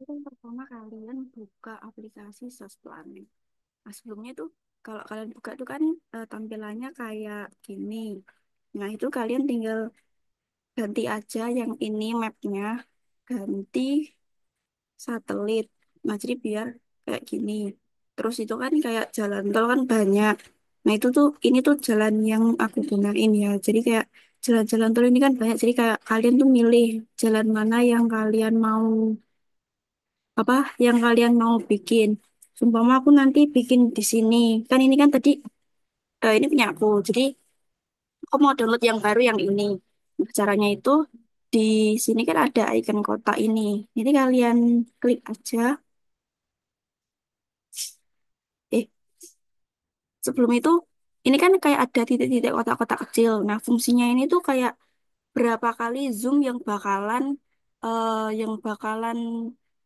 itu kan pertama kalian buka aplikasi Sosplanet. Nah, sebelumnya tuh kalau kalian buka tuh kan eh, tampilannya kayak gini. Nah, itu kalian tinggal ganti aja yang ini mapnya, ganti satelit. Nah, jadi biar kayak gini. Terus itu kan kayak jalan tol kan banyak. Nah, itu tuh ini tuh jalan yang aku gunain ya. Jadi kayak jalan-jalan tol ini kan banyak. Jadi kayak kalian tuh milih jalan mana yang kalian mau apa yang kalian mau bikin. Seumpama aku nanti bikin di sini. Kan ini kan tadi uh, ini punya aku. Jadi aku mau download yang baru yang ini. Nah, caranya itu di sini kan ada icon kotak ini. Jadi kalian klik aja. Eh, sebelum itu ini kan kayak ada titik-titik kotak-kotak kecil. Nah, fungsinya ini tuh kayak berapa kali zoom yang bakalan uh, yang bakalan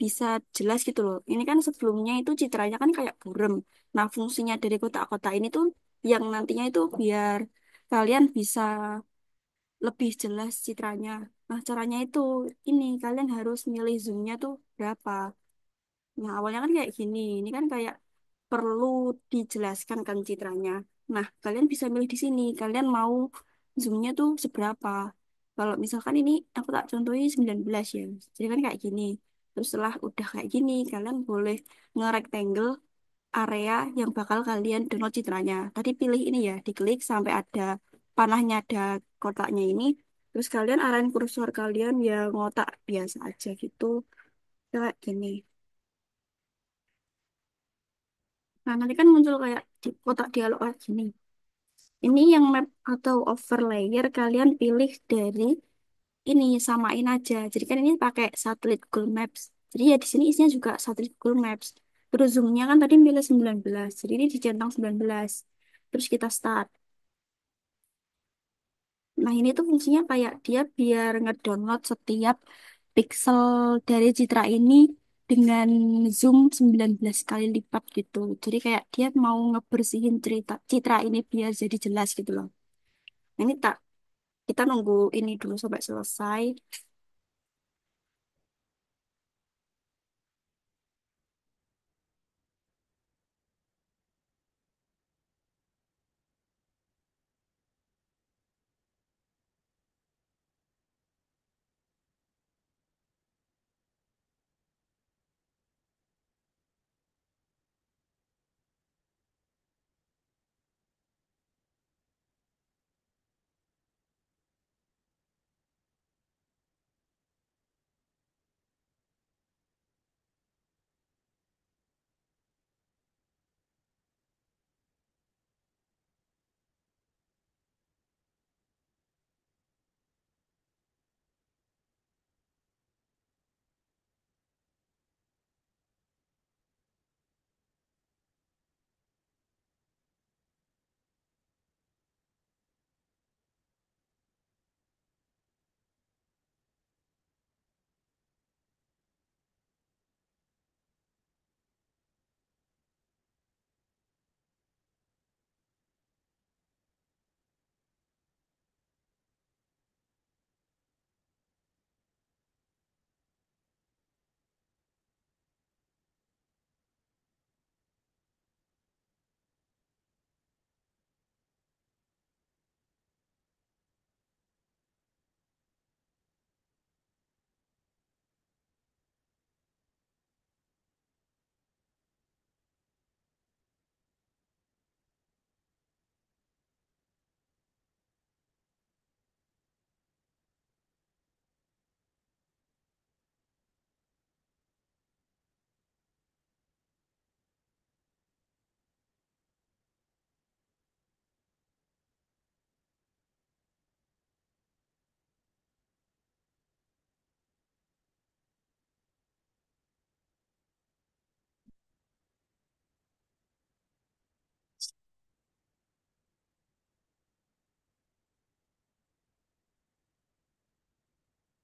bisa jelas gitu loh. Ini kan sebelumnya itu citranya kan kayak burem. Nah, fungsinya dari kotak-kotak ini tuh yang nantinya itu biar kalian bisa lebih jelas citranya. Nah, caranya itu ini kalian harus milih zoomnya tuh berapa. Nah, awalnya kan kayak gini. Ini kan kayak perlu dijelaskan kan citranya. Nah, kalian bisa milih di sini. Kalian mau zoomnya tuh seberapa. Kalau misalkan ini aku tak contohin 19 ya. Jadi kan kayak gini. Terus setelah udah kayak gini, kalian boleh nge-rectangle area yang bakal kalian download citranya. Tadi pilih ini ya, diklik sampai ada panahnya, ada kotaknya ini. Terus kalian arahin kursor kalian ya ngotak biasa aja gitu. Kayak gini. Nah, nanti kan muncul kayak di kotak dialog kayak gini. Ini yang map atau overlayer kalian pilih dari ini samain aja. Jadi kan ini pakai satelit Google Maps. Jadi ya di sini isinya juga satelit Google Maps. Terus zoomnya kan tadi milih 19. Jadi ini di centang 19. Terus kita start. Nah ini tuh fungsinya kayak dia biar ngedownload setiap pixel dari citra ini dengan zoom 19 kali lipat gitu. Jadi kayak dia mau ngebersihin cerita citra ini biar jadi jelas gitu loh. Nah, ini tak kita nunggu ini dulu sampai selesai.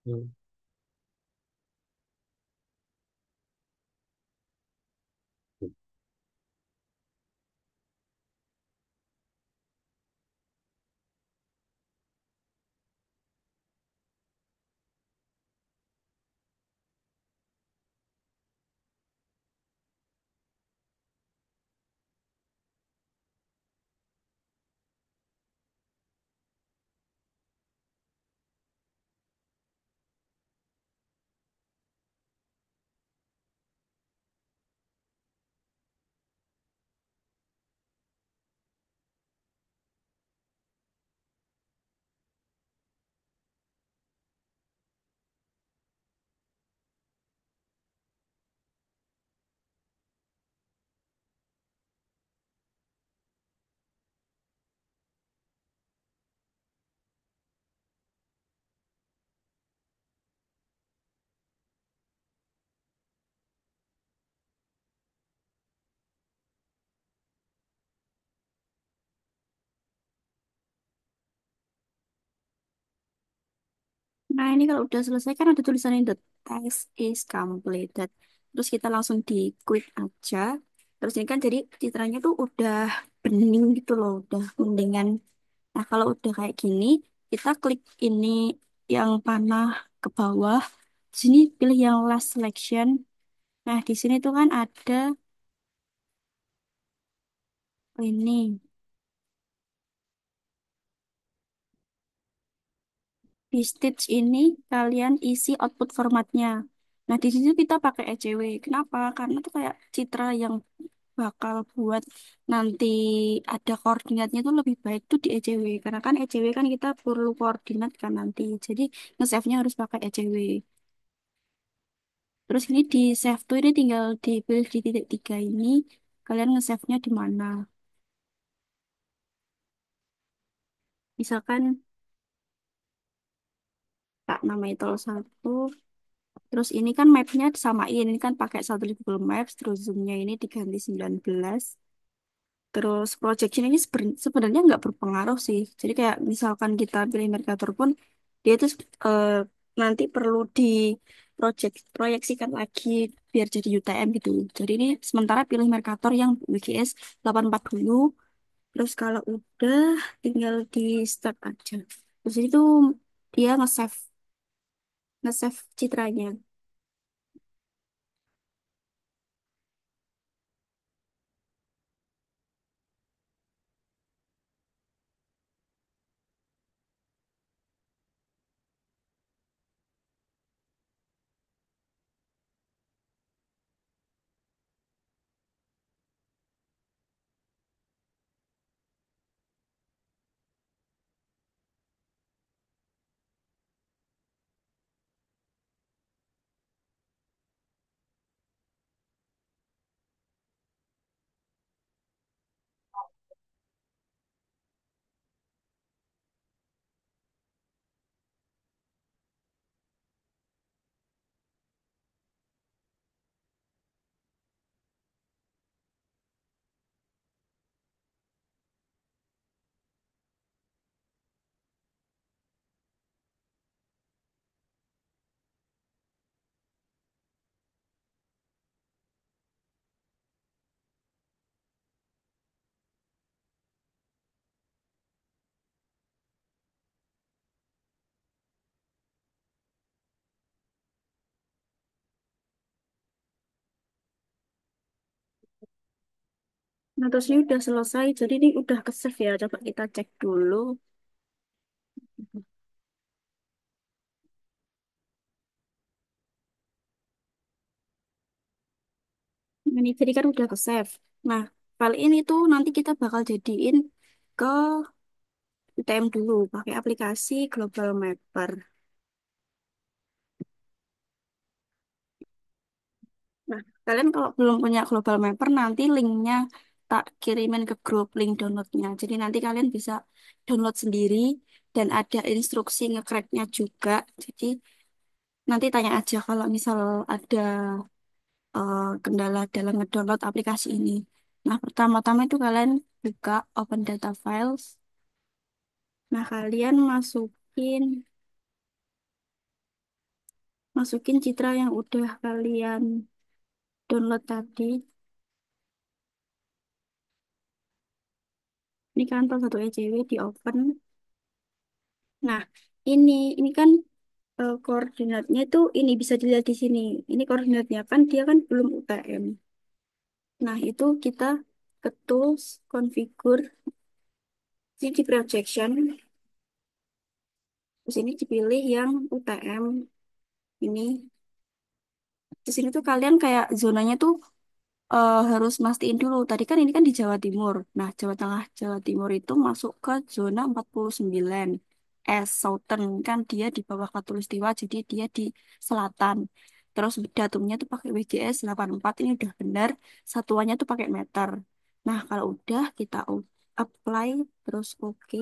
Mm. Nah, ini kalau udah selesai kan ada tulisannya the task is completed. Terus kita langsung di quit aja. Terus ini kan jadi citranya tuh udah bening gitu loh, udah mendingan. Nah, kalau udah kayak gini, kita klik ini yang panah ke bawah. Di sini pilih yang last selection. Nah, di sini tuh kan ada ini Di stage ini kalian isi output formatnya. Nah, di situ kita pakai ECW. Kenapa? Karena itu kayak citra yang bakal buat nanti ada koordinatnya itu lebih baik tuh di ECW. Karena kan ECW kan kita perlu koordinat kan nanti. Jadi nge-save-nya harus pakai ECW. Terus ini di save tuh ini tinggal di dipilih di titik tiga ini. Kalian nge-save-nya di mana? Misalkan Kak namanya itu satu terus ini kan mapnya sama ini kan pakai satu Google Maps terus zoomnya ini diganti 19 terus projection ini sebenarnya nggak berpengaruh sih jadi kayak misalkan kita pilih Mercator pun dia itu uh, eh, nanti perlu di project proyeksikan lagi biar jadi UTM gitu jadi ini sementara pilih Mercator yang WGS 840. terus kalau udah tinggal di start aja terus itu dia nge-save насав тетрадня Nah, terus udah selesai. Jadi ini udah ke save ya. Coba kita cek dulu. Nah, ini jadi kan udah ke save. Nah, file ini tuh nanti kita bakal jadiin ke UTM dulu pakai aplikasi Global Mapper. Nah, kalian kalau belum punya Global Mapper nanti linknya tak kirimin ke grup link downloadnya. Jadi nanti kalian bisa download sendiri dan ada instruksi ngecracknya juga. Jadi nanti tanya aja kalau misal ada uh, kendala dalam ngedownload aplikasi ini. Nah, pertama-tama itu kalian buka Open Data Files. Nah, kalian masukin masukin citra yang udah kalian download tadi Ini kan salah satu ECW di open. Nah, ini ini kan uh, koordinatnya itu ini bisa dilihat di sini. Ini koordinatnya kan dia kan belum UTM. Nah, itu kita ke tools configure ini di projection. Di sini dipilih yang UTM ini. Di sini tuh kalian kayak zonanya tuh eh, harus mastiin dulu. Tadi kan ini kan di Jawa Timur. Nah, Jawa Tengah, Jawa Timur itu masuk ke zona 49. S Southern kan dia di bawah khatulistiwa, jadi dia di selatan. Terus datumnya tuh pakai WGS 84 ini udah benar. Satuannya tuh pakai meter. Nah, kalau udah kita apply terus oke.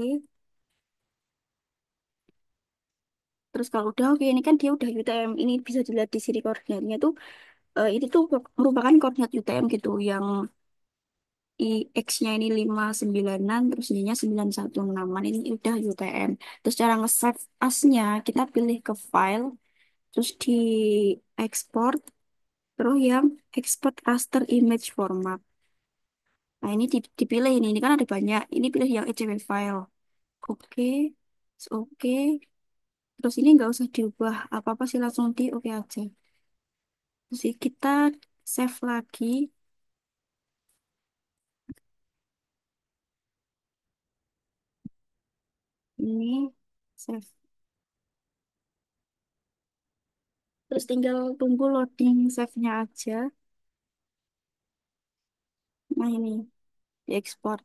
Terus kalau udah oke ini kan dia udah UTM. Ini bisa dilihat di sini koordinatnya tuh eh, ini tuh merupakan koordinat UTM gitu yang i x nya ini sembilan terus Y-nya 916-an, ini udah UTM. Terus cara nge-save as-nya, kita pilih ke file, terus di export, terus yang export raster image format. Nah, ini dipilih ini, ini kan ada banyak. Ini pilih yang ECW file. Oke, oke. Terus ini nggak usah diubah apa-apa sih, langsung di oke aja. Jadi kita save lagi. Ini save. Terus tinggal tunggu loading save-nya aja. Nah ini, diekspor.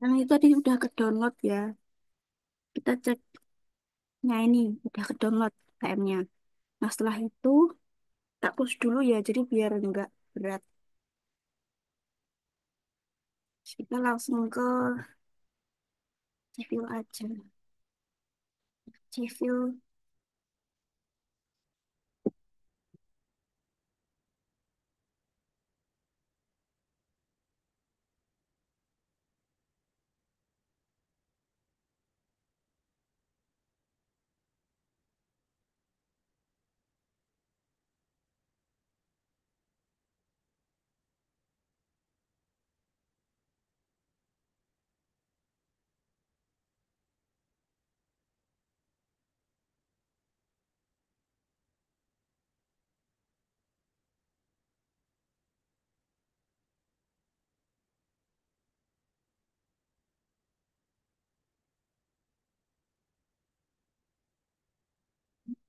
Karena itu tadi udah ke download ya. Kita cek. Nah ini udah ke download KM-nya. Nah setelah itu tak push dulu ya. Jadi biar enggak berat. Kita langsung ke review aja. Review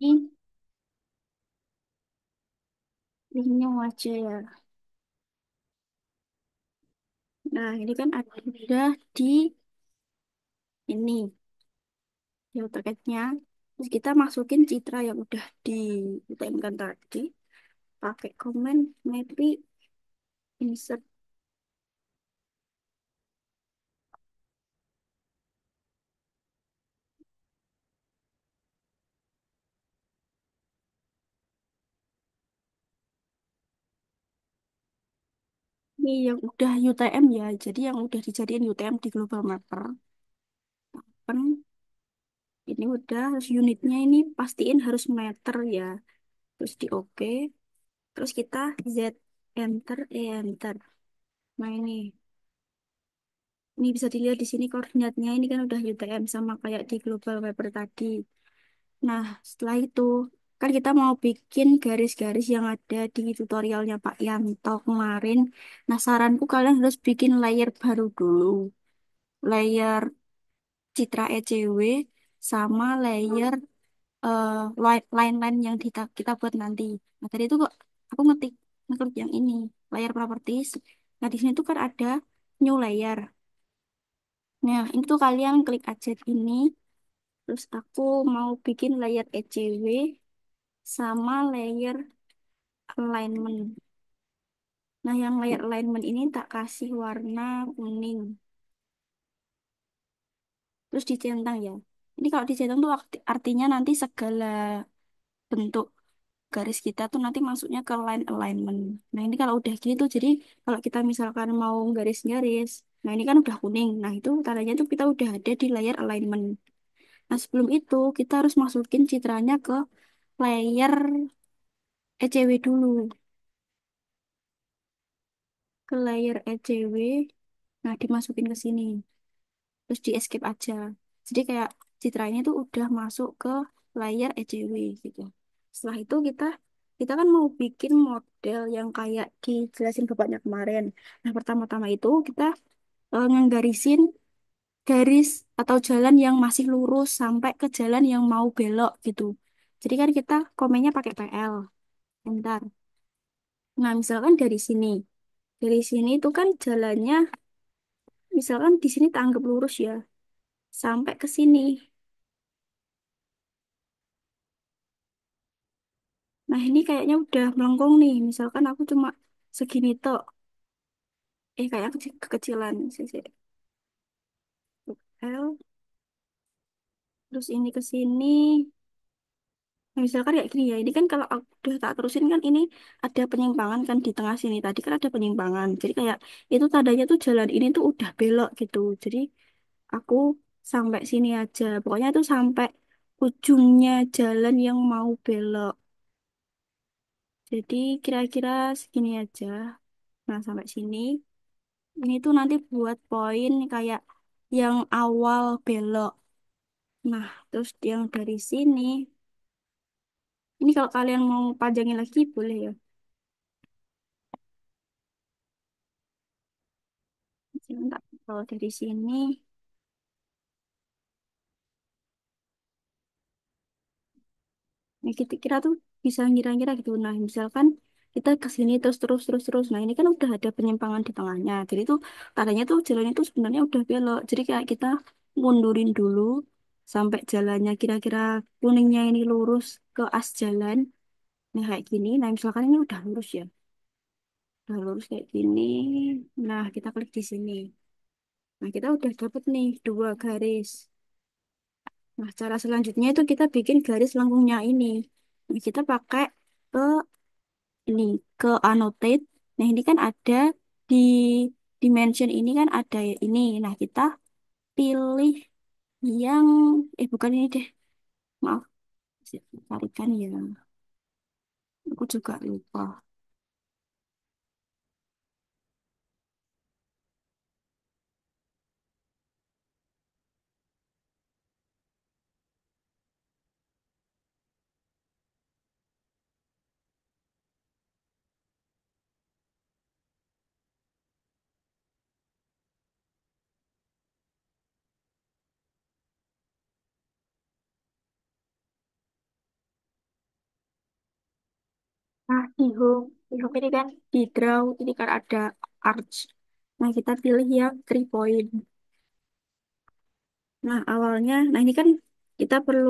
Ini aja ya Nah, ini kan ada di ini, terkaitnya. Terus kita masukin citra yang udah di diutamakan tadi. Pakai comment, maybe insert ini yang udah UTM ya jadi yang udah dijadiin UTM di Global Mapper Open ini udah harus unitnya ini pastiin harus meter ya terus di -okay. terus kita Z enter E enter nah ini ini bisa dilihat di sini koordinatnya ini kan udah UTM sama kayak di Global Mapper tadi nah setelah itu Kan kita mau bikin garis-garis yang ada di tutorialnya Pak Yanto kemarin. Nah, saranku kalian harus bikin layer baru dulu. Layer Citra ECW sama layer eh, lain-lain line-line yang kita, kita buat nanti. Nah, tadi itu kok aku ngetik ngetik yang ini, layer properties. Nah, di sini tuh kan ada new layer. Nah, itu kalian klik aja ini. Terus aku mau bikin layer ECW sama layer alignment. Nah, yang layer alignment ini tak kasih warna kuning. Terus dicentang ya. Ini kalau dicentang tuh artinya nanti segala bentuk garis kita tuh nanti masuknya ke line alignment. Nah, ini kalau udah gitu, jadi kalau kita misalkan mau garis-garis, nah ini kan udah kuning. Nah, itu tandanya tuh kita udah ada di layer alignment. Nah, sebelum itu, kita harus masukin citranya ke player ECW dulu ke layer ECW nah dimasukin ke sini terus di escape aja jadi kayak citranya itu udah masuk ke layer ECW gitu setelah itu kita kita kan mau bikin model yang kayak dijelasin bapaknya kemarin nah pertama-tama itu kita uh, e, nggarisin garis atau jalan yang masih lurus sampai ke jalan yang mau belok gitu jadi kan kita komennya pakai PL. Bentar. Nah, misalkan dari sini. Dari sini itu kan jalannya, misalkan di sini tak anggap lurus ya. Sampai ke sini. Nah, ini kayaknya udah melengkung nih. Misalkan aku cuma segini tok. Eh, kayak ke kekecilan. Sisi. L. Terus ini ke sini misalkan kayak gini ya ini kan kalau aku udah tak terusin kan ini ada penyimpangan kan di tengah sini tadi kan ada penyimpangan jadi kayak itu tandanya tuh jalan ini tuh udah belok gitu jadi aku sampai sini aja pokoknya tuh sampai ujungnya jalan yang mau belok jadi kira-kira segini aja nah sampai sini ini tuh nanti buat poin kayak yang awal belok nah terus yang dari sini ini kalau kalian mau panjangin lagi boleh ya. Sebentar, kalau dari sini. Nah, kita kira tuh bisa ngira-ngira gitu. Nah, misalkan kita ke sini terus terus terus terus. Nah, ini kan udah ada penyimpangan di tengahnya. Jadi tuh tadinya tuh jalannya tuh sebenarnya udah belok. Jadi kayak kita mundurin dulu sampai jalannya kira-kira kuningnya ini lurus ke as jalan nah kayak gini nah misalkan ini udah lurus ya udah lurus kayak gini nah kita klik di sini nah kita udah dapet nih dua garis nah cara selanjutnya itu kita bikin garis lengkungnya ini nah, kita pakai ke ini ke annotate nah ini kan ada di dimension ini kan ada ini nah kita pilih yang eh bukan ini deh maaf tarikan ya aku juga lupa di home ini kan di draw, ini kan ada arch. Nah, kita pilih yang three point. Nah, awalnya, nah ini kan kita perlu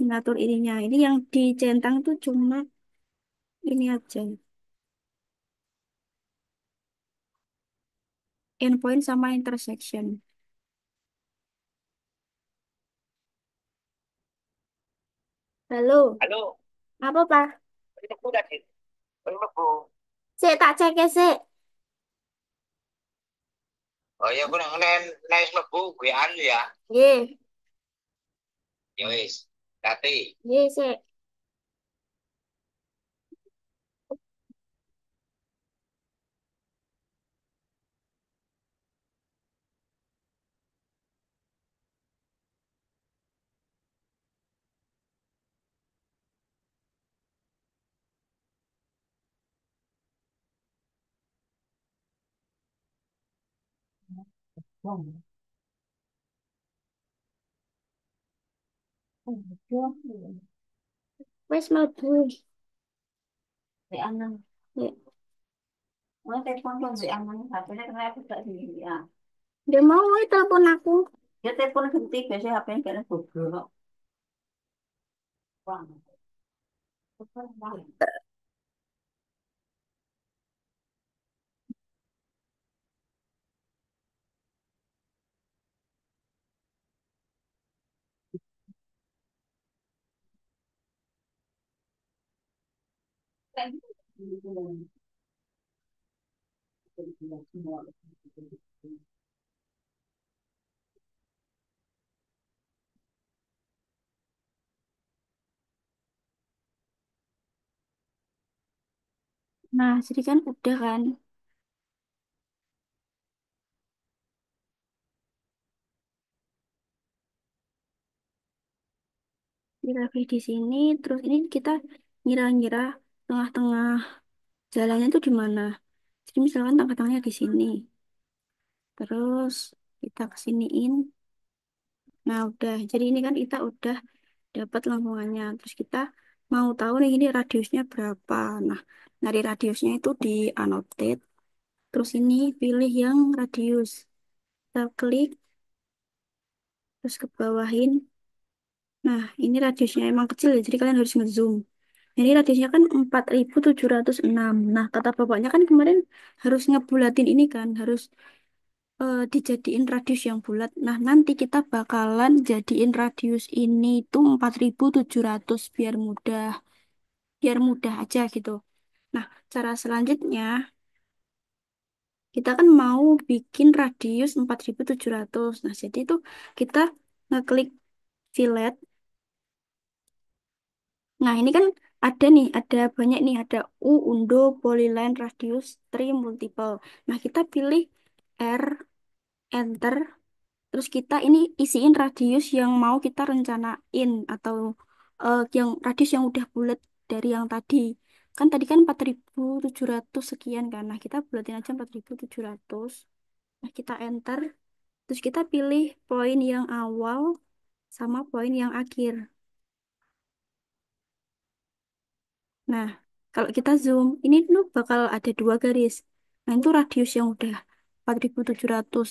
mengatur ininya. Ini yang dicentang tuh cuma ini aja. Endpoint sama intersection. Halo, Halo, apa Pak? ini aku udah sih. Sik tak cek ya sik. Oh iya, aku nang nais lebu, gue anu ya. Nggih. Ya wis, tati. Nggih sik. oh my bridge? Vậy anh telepon con Zuy Aman HP-nya aku gak di ya. Dia mau eh, telepon aku. Dia telepon ganti biasanya HP-nya kayaknya bobrok. Wah. Nah, jadi kan udah kan. Kita di sini, terus ini kita ngira-ngira tengah-tengah jalannya itu di mana. Jadi misalkan tangga-tangannya di sini, terus kita kesiniin. Nah, udah. Jadi ini kan kita udah dapat lengkungannya. Terus kita mau tahu nih ini radiusnya berapa. Nah, dari radiusnya itu di annotate. Terus ini pilih yang radius. Kita klik, terus ke bawahin. Nah, ini radiusnya emang kecil ya, jadi kalian harus ngezoom. Jadi radiusnya kan 4706. Nah, kata bapaknya kan kemarin harus ngebulatin ini kan, harus uh, dijadiin radius yang bulat. Nah, nanti kita bakalan jadiin radius ini itu 4700 biar mudah, biar mudah aja gitu. Nah, cara selanjutnya kita kan mau bikin radius 4700. Nah, jadi itu kita ngeklik fillet. Nah, ini kan ada nih, ada banyak nih, ada U, undo, polyline, radius, tree, multiple. Nah, kita pilih R, enter, terus kita ini isiin radius yang mau kita rencanain atau eh, yang radius yang udah bulat dari yang tadi. Kan tadi kan 4700 sekian kan. Nah, kita bulatin aja 4700. Nah, kita enter. Terus kita pilih poin yang awal sama poin yang akhir. Nah, kalau kita zoom, ini tuh bakal ada dua garis. Nah, itu radius yang udah 4700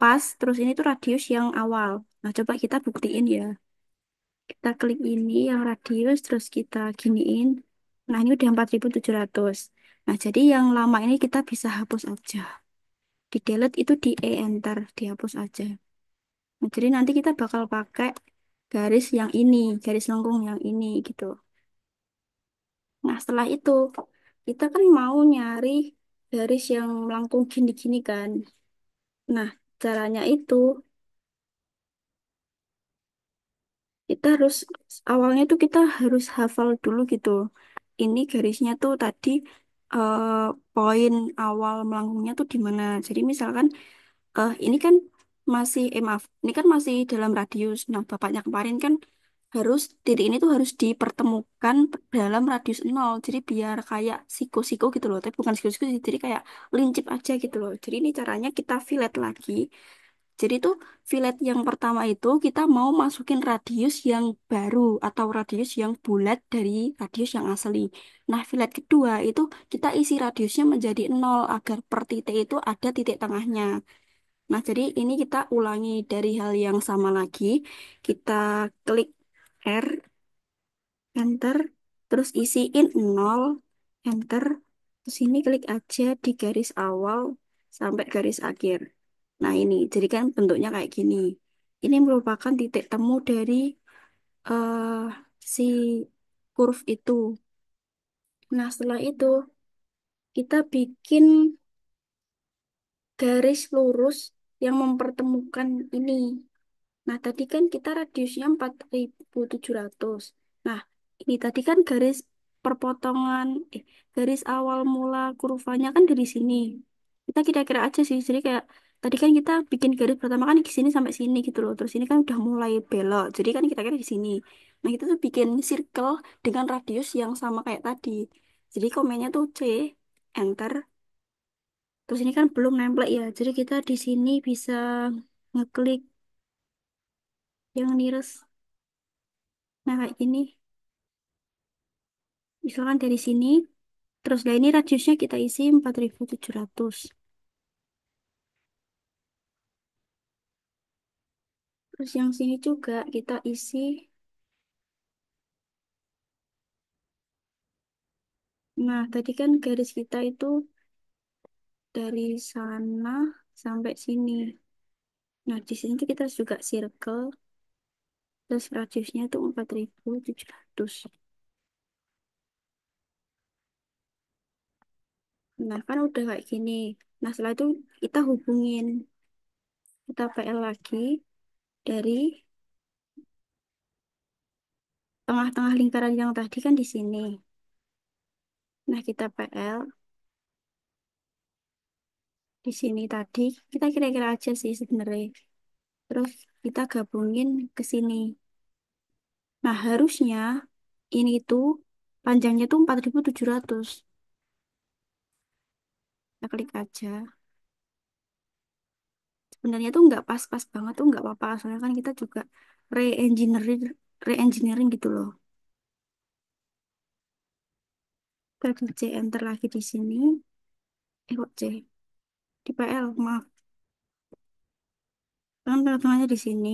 pas, terus ini tuh radius yang awal. Nah, coba kita buktiin ya. Kita klik ini yang radius, terus kita giniin. Nah, ini udah 4700. Nah, jadi yang lama ini kita bisa hapus aja. Di delete itu di E enter, dihapus aja. Nah, jadi nanti kita bakal pakai garis yang ini, garis lengkung yang ini gitu. Nah, setelah itu kita kan mau nyari garis yang melengkung gini-gini kan. Nah, caranya itu kita harus awalnya tuh kita harus hafal dulu gitu. Ini garisnya tuh tadi uh, poin awal melengkungnya tuh di mana. Jadi misalkan uh, ini kan masih eh maaf, ini kan masih dalam radius. Nah, bapaknya kemarin kan harus titik ini tuh harus dipertemukan dalam radius nol jadi biar kayak siku-siku gitu loh tapi bukan siku-siku jadi jadi kayak lincip aja gitu loh jadi ini caranya kita fillet lagi jadi tuh fillet yang pertama itu kita mau masukin radius yang baru atau radius yang bulat dari radius yang asli nah fillet kedua itu kita isi radiusnya menjadi nol agar per titik itu ada titik tengahnya Nah, jadi ini kita ulangi dari hal yang sama lagi. Kita klik R, enter, terus isiin 0, enter, terus ini klik aja di garis awal sampai garis akhir. Nah ini, jadi kan bentuknya kayak gini. Ini merupakan titik temu dari uh, si kurve itu. Nah setelah itu, kita bikin garis lurus yang mempertemukan ini Nah, tadi kan kita radiusnya 4700. Nah, ini tadi kan garis perpotongan, eh, garis awal mula kurvanya kan dari sini. Kita kira-kira aja sih, jadi kayak tadi kan kita bikin garis pertama kan di sini sampai sini gitu loh. Terus ini kan udah mulai belok, jadi kan kita kira di sini. Nah, kita tuh bikin circle dengan radius yang sama kayak tadi. Jadi komennya tuh C, enter. Terus ini kan belum nempel ya, jadi kita di sini bisa ngeklik yang nearest nah kayak gini misalkan dari sini terus dari ini radiusnya kita isi 4700 terus yang sini juga kita isi Nah, tadi kan garis kita itu dari sana sampai sini. Nah, di sini kita juga circle. Terus radiusnya itu 4700. Nah, kan udah kayak gini. Nah, setelah itu kita hubungin. Kita PL lagi dari tengah-tengah lingkaran yang tadi kan di sini. Nah, kita PL di sini tadi. Kita kira-kira aja sih sebenarnya. Terus kita gabungin ke sini. Nah, harusnya ini tuh panjangnya tuh 4700. Kita klik aja. Sebenarnya tuh nggak pas-pas banget tuh nggak apa-apa. Soalnya kan kita juga re-engineering re-engineering gitu loh. Kita C enter lagi di sini. Eh, kok C? Di PL, maaf kan pertemuannya di sini.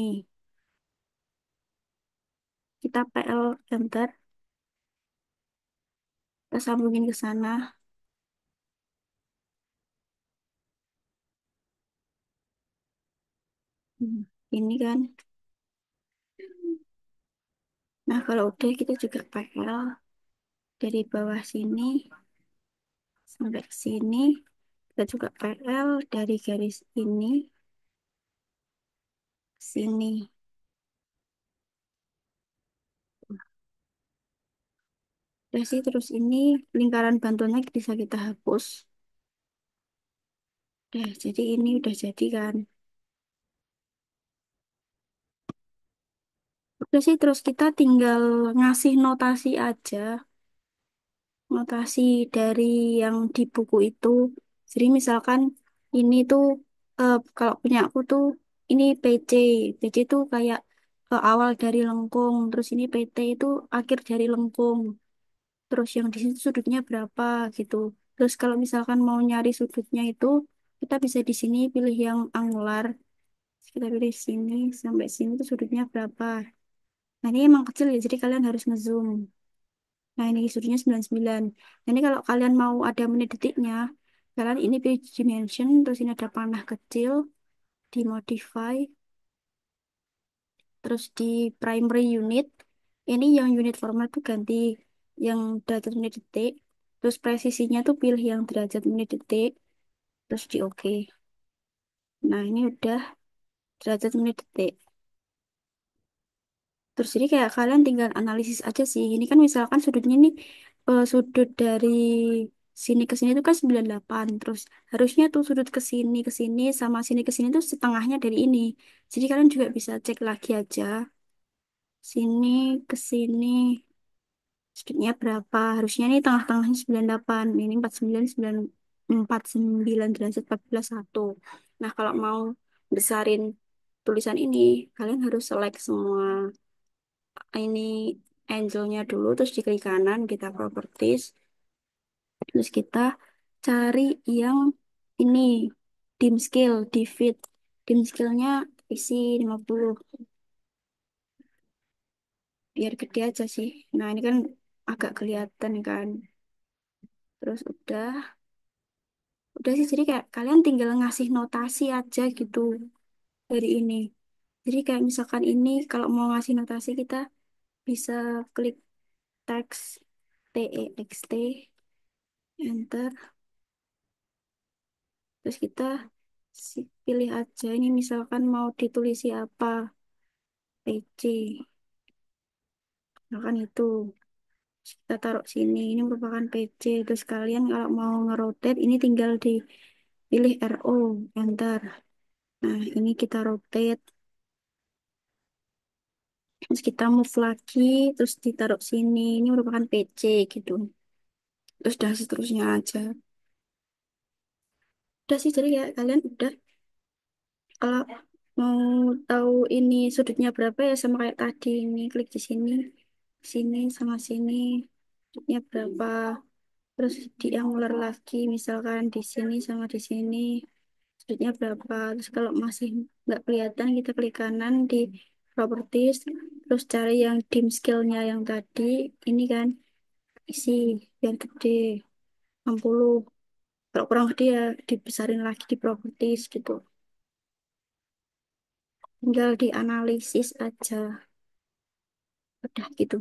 Kita PL enter, kita sambungin ke sana. Hmm, ini kan. Nah, kalau udah kita juga PL dari bawah sini sampai sini. Kita juga PL dari garis ini Sini. sih terus ini lingkaran bantunya bisa kita hapus. Nah, jadi ini udah jadi kan. Udah sih, terus kita tinggal ngasih notasi aja. Notasi dari yang di buku itu. Jadi misalkan ini tuh, eh, kalau punya aku tuh ini PC. PC itu kayak ke awal dari lengkung, terus ini PT itu akhir dari lengkung. Terus yang di sini sudutnya berapa gitu. Terus kalau misalkan mau nyari sudutnya itu, kita bisa di sini pilih yang angular. Kita pilih sini sampai sini itu sudutnya berapa. Nah, ini emang kecil ya, jadi kalian harus ngezoom. Nah, ini sudutnya 99. Nah, ini kalau kalian mau ada menit detiknya, kalian ini pilih dimension, terus ini ada panah kecil, dimodify, terus di primary unit ini yang unit format tuh ganti yang derajat menit detik terus presisinya tuh pilih yang derajat menit detik terus di oke okay. nah ini udah derajat menit detik terus jadi kayak kalian tinggal analisis aja sih ini kan misalkan sudutnya nih eh, sudut dari sini ke sini itu kan 98 terus harusnya tuh sudut ke sini ke sini sama sini ke sini tuh setengahnya dari ini jadi kalian juga bisa cek lagi aja sini ke sini sudutnya berapa harusnya ini tengah-tengahnya 98 ini 49 dan derajat 14 1 nah kalau mau besarin tulisan ini kalian harus select semua ini angle dulu terus di klik kanan kita properties Terus kita cari yang ini dim skill, divit. Dim skillnya isi 50. Biar gede aja sih. Nah ini kan agak kelihatan kan. Terus udah. Udah sih jadi kayak kalian tinggal ngasih notasi aja gitu dari ini. Jadi kayak misalkan ini kalau mau ngasih notasi kita bisa klik teks T E enter terus kita pilih aja ini misalkan mau ditulisi apa PC misalkan itu kita taruh sini ini merupakan PC terus kalian kalau mau ngerotate ini tinggal di pilih RO enter nah ini kita rotate terus kita move lagi terus ditaruh sini ini merupakan PC gitu terus dan seterusnya aja udah sih jadi ya kalian udah kalau mau tahu ini sudutnya berapa ya sama kayak tadi ini klik di sini sini sama sini sudutnya berapa terus di yang ular lagi misalkan di sini sama di sini sudutnya berapa terus kalau masih nggak kelihatan kita klik kanan di properties terus cari yang dim scale-nya yang tadi ini kan isi yang gede 60 kalau kurang gede ya dibesarin lagi di properties gitu tinggal dianalisis aja udah gitu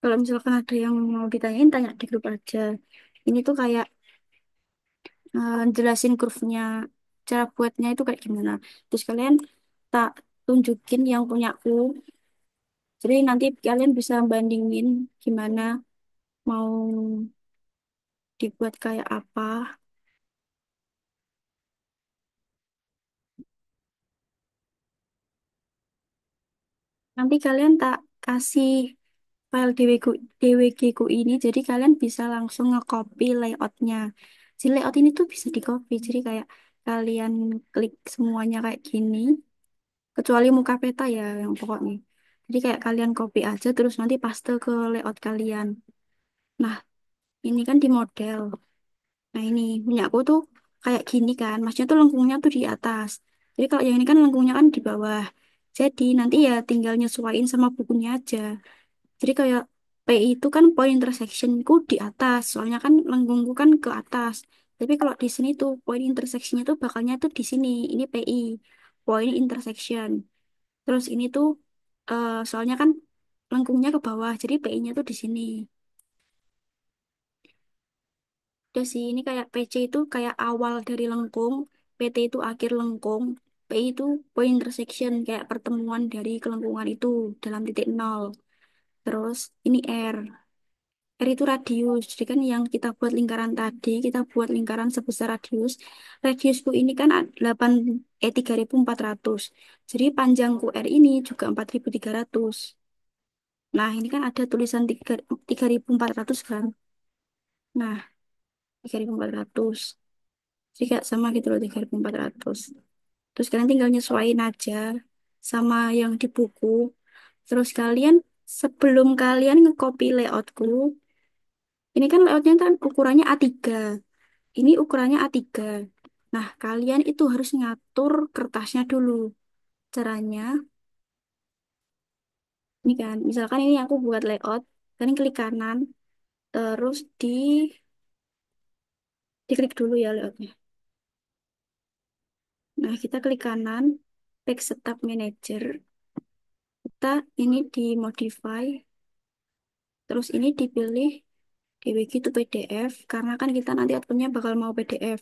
kalau misalkan ada yang mau ditanyain tanya di grup aja ini tuh kayak uh, jelasin kurvnya cara buatnya itu kayak gimana terus kalian tak tunjukin yang punya punyaku jadi nanti kalian bisa bandingin gimana mau dibuat kayak apa nanti kalian tak kasih file DWG, DWG ku ini jadi kalian bisa langsung nge-copy layoutnya si layout ini tuh bisa di-copy jadi kayak kalian klik semuanya kayak gini kecuali muka peta ya yang pokoknya jadi kayak kalian copy aja terus nanti paste ke layout kalian Nah, ini kan di model. Nah, ini minyakku tuh kayak gini kan. Maksudnya tuh lengkungnya tuh di atas. Jadi kalau yang ini kan lengkungnya kan di bawah. Jadi nanti ya tinggal nyesuaiin sama bukunya aja. Jadi kayak P itu kan point intersectionku di atas. Soalnya kan lengkungku kan ke atas. Tapi kalau di sini tuh point intersectionnya tuh bakalnya tuh di sini. Ini PI, point intersection. Terus ini tuh eh, soalnya kan lengkungnya ke bawah. Jadi PI-nya tuh di sini. Udah sih, ini kayak PC itu kayak awal dari lengkung, PT itu akhir lengkung, PI itu point intersection, kayak pertemuan dari kelengkungan itu dalam titik nol. Terus ini R, R itu radius. Jadi kan yang kita buat lingkaran tadi, kita buat lingkaran sebesar radius. Radiusku ini kan 8, eh 3400. Jadi panjangku R ini juga 4300. Nah, ini kan ada tulisan 3, 3400 kan. Nah, 3400 jadi kayak sama gitu loh 3400 terus kalian tinggal nyesuaiin aja sama yang di buku terus kalian sebelum kalian ngecopy layoutku ini kan layoutnya kan ukurannya A3 ini ukurannya A3 nah kalian itu harus ngatur kertasnya dulu caranya ini kan misalkan ini aku buat layout kalian klik kanan terus di Diklik dulu ya layoutnya. Nah, kita klik kanan, pick Setup Manager. Kita ini di Modify. Terus ini dipilih DWG to PDF, karena kan kita nanti outputnya bakal mau PDF.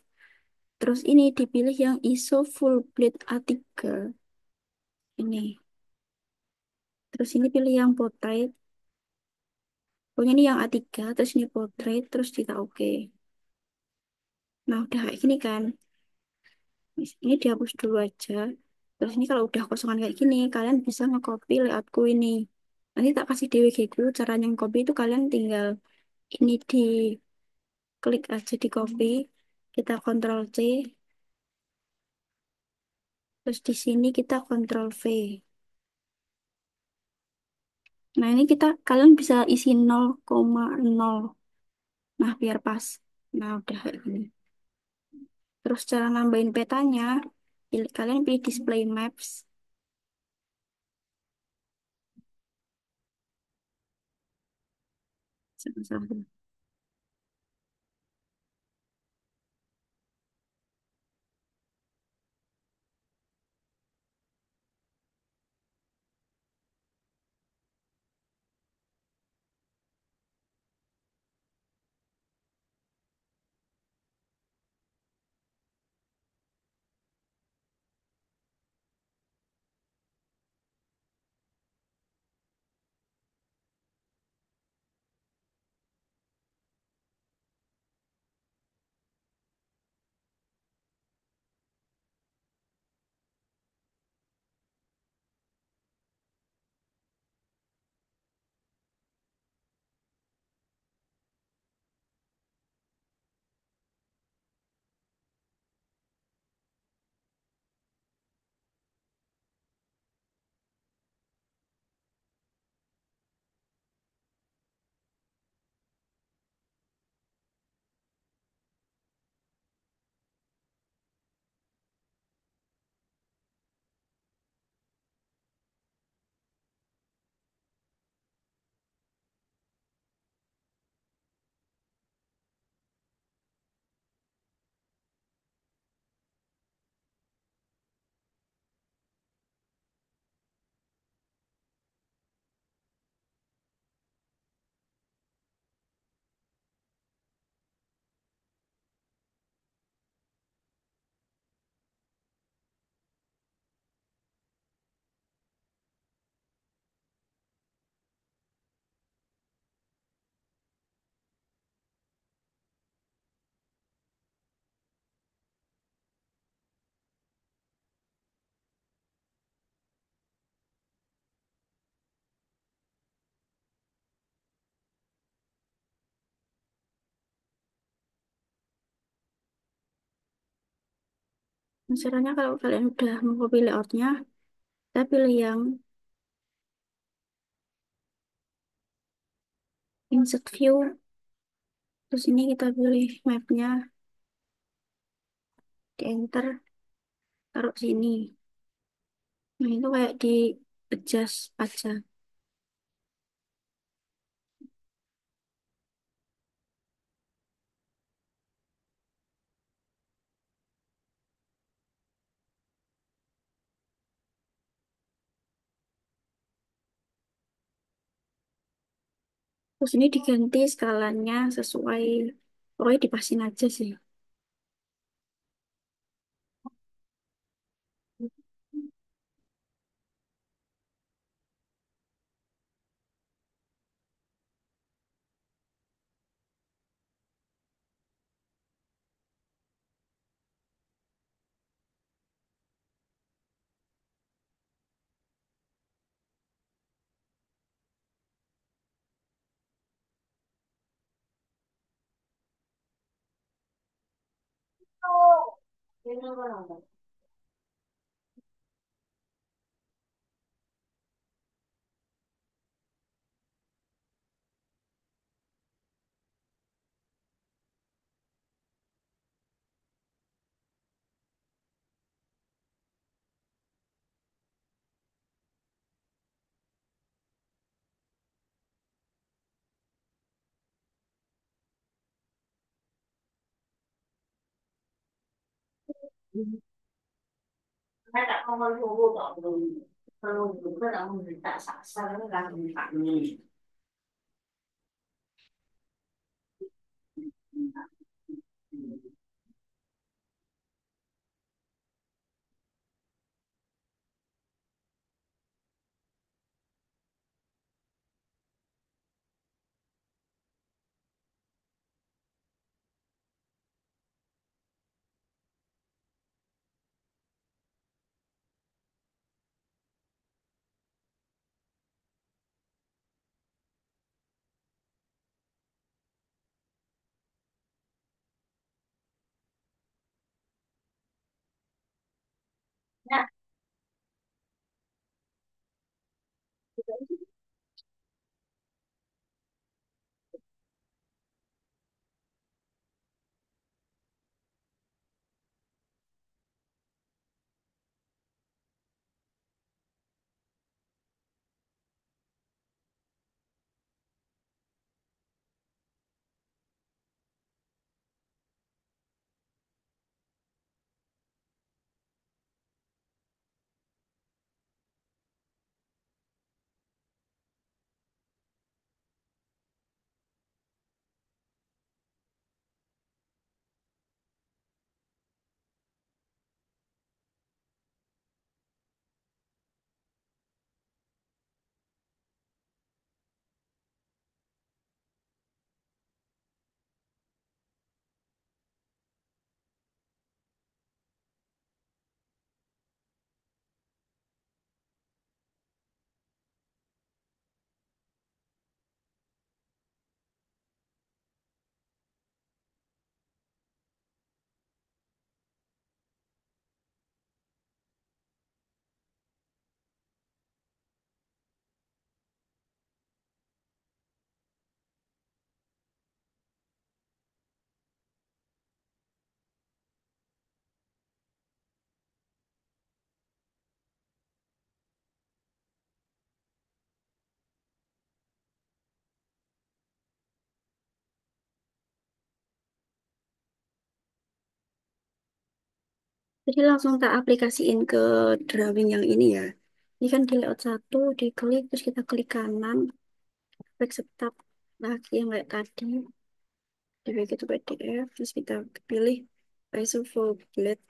Terus ini dipilih yang ISO Full plate A3. Ini. Terus ini pilih yang portrait. Pokoknya ini yang A3, terus ini portrait, terus kita oke. Okay. Nah, udah kayak gini kan. Ini dihapus dulu aja. Terus ini kalau udah kosongan kayak gini, kalian bisa nge-copy layoutku ini. Nanti tak kasih DWG ku, caranya nge-copy itu kalian tinggal ini di klik aja di copy. Kita Ctrl C. Terus di sini kita Ctrl V. Nah, ini kita kalian bisa isi 0,0. Nah, biar pas. Nah, udah kayak gini. Terus cara nambahin petanya, pilih, kalian pilih display maps. Salah, salah. misalnya kalau kalian udah mau pilih layoutnya, kita pilih yang insert view. Terus ini kita pilih mapnya. Di enter. Taruh sini. Nah itu kayak di adjust aja. Terus ini diganti skalanya sesuai, pokoknya dipasin aja sih. 听到了吗？还打广告的时我搞不懂，他说不可能是打啥，啥人个什么打呢？嗯嗯嗯。Jadi langsung tak aplikasiin ke drawing yang ini ya. Ini kan di layout satu, diklik, terus kita klik kanan, klik setup lagi yang kayak tadi. Di bagian itu PDF, terus kita pilih ISO full plate.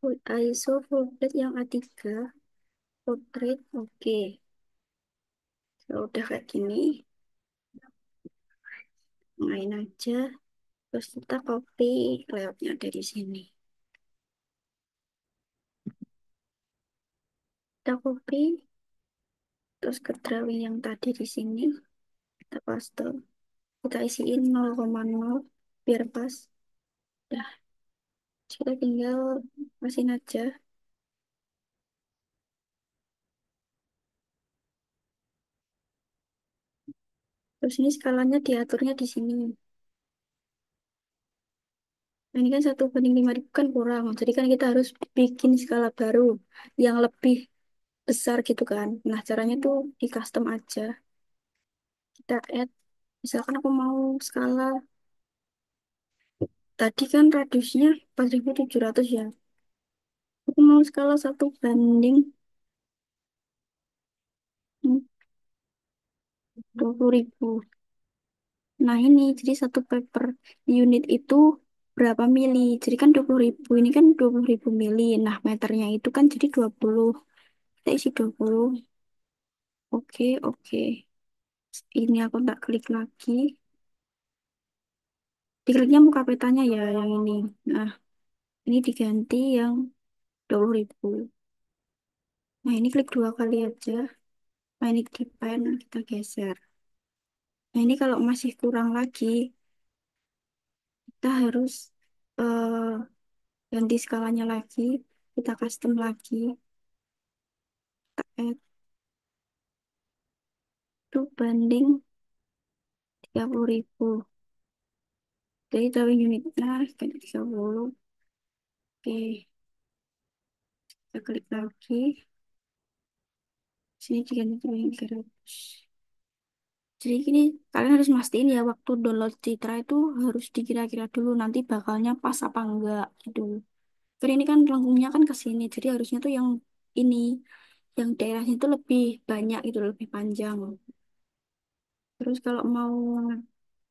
Full ISO full plate yang A3, portrait, oke. Kalau ya udah kayak gini, main aja. Terus kita copy layoutnya dari sini. Kita copy. Terus ke drawing yang tadi di sini. Kita paste. Kita isiin 0,0 biar pas. Dah. Kita tinggal mesin aja. Terus ini skalanya diaturnya di sini. Ini kan satu banding lima ribu kan kurang. Jadi kan kita harus bikin skala baru yang lebih besar gitu kan. Nah, caranya tuh di custom aja. Kita add, misalkan aku mau skala tadi kan radiusnya 4700 ya. Aku mau skala satu banding 20.000. Nah, ini jadi satu paper unit itu berapa mili. Jadi kan 20 ribu, ini kan 20 ribu mili. Nah, meternya itu kan jadi 20. Kita isi 20. Oke, oke. Ini aku tak klik lagi. Dikliknya muka petanya ya yang ini. Nah, ini diganti yang 20 ribu. Nah, ini klik dua kali aja. Nah, ini di kita geser. Nah, ini kalau masih kurang lagi, kita harus uh, ganti skalanya lagi kita custom lagi kita add to banding 30.000 jadi tahu unitnya kan 30 oke okay. kita klik lagi sini diganti 300 jadi gini, kalian harus mastiin ya waktu download Citra itu harus dikira-kira dulu nanti bakalnya pas apa enggak gitu. Karena ini kan lengkungnya kan ke sini, jadi harusnya tuh yang ini, yang daerahnya itu lebih banyak gitu, lebih panjang. Terus kalau mau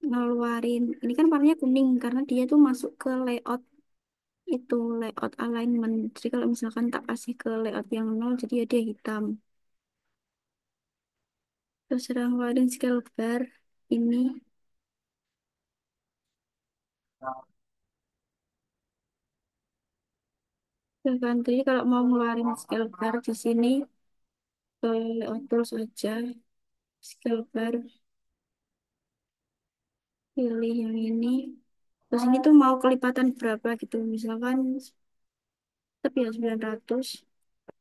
ngeluarin, ini kan warnanya kuning karena dia tuh masuk ke layout itu, layout alignment. Jadi kalau misalkan tak kasih ke layout yang nol, jadi ya dia hitam. Terserah ngeluarin skill bar ini. Ya kan, jadi kalau mau ngeluarin skill bar di sini, boleh ongkos oh, aja skill bar pilih yang ini. Terus ini tuh mau kelipatan berapa gitu. Misalkan tapi ya 900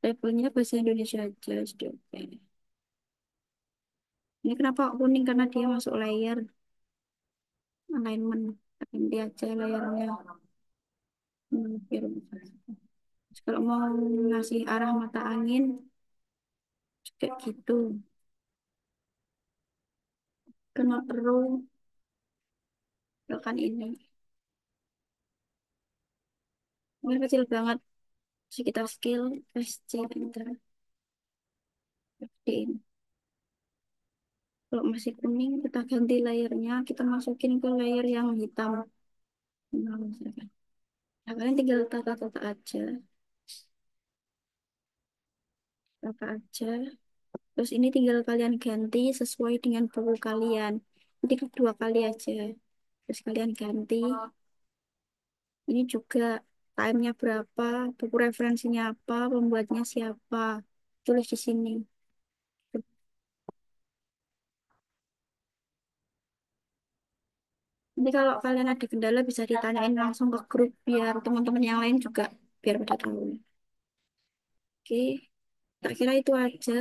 levelnya bahasa Indonesia aja sudah oke. Ini kenapa kuning? Karena dia masuk layer alignment. dia aja layarnya. Hmm, Terus kalau mau ngasih arah mata angin, juga gitu. Kena perlu kan ini. Ini kecil banget. sekitar skill, SC C, enter. Kalau masih kuning, kita ganti layernya. Kita masukin ke layer yang hitam. Nah, misalkan. Nah, kalian tinggal tata-tata aja. Tata aja. Terus ini tinggal kalian ganti sesuai dengan buku kalian. Nanti dua kali aja. Terus kalian ganti. Ini juga time-nya berapa, buku referensinya apa, pembuatnya siapa. Tulis di sini. Jadi kalau kalian ada kendala bisa ditanyain langsung ke grup biar teman-teman yang lain juga biar pada tahu. Oke, tak kira itu aja.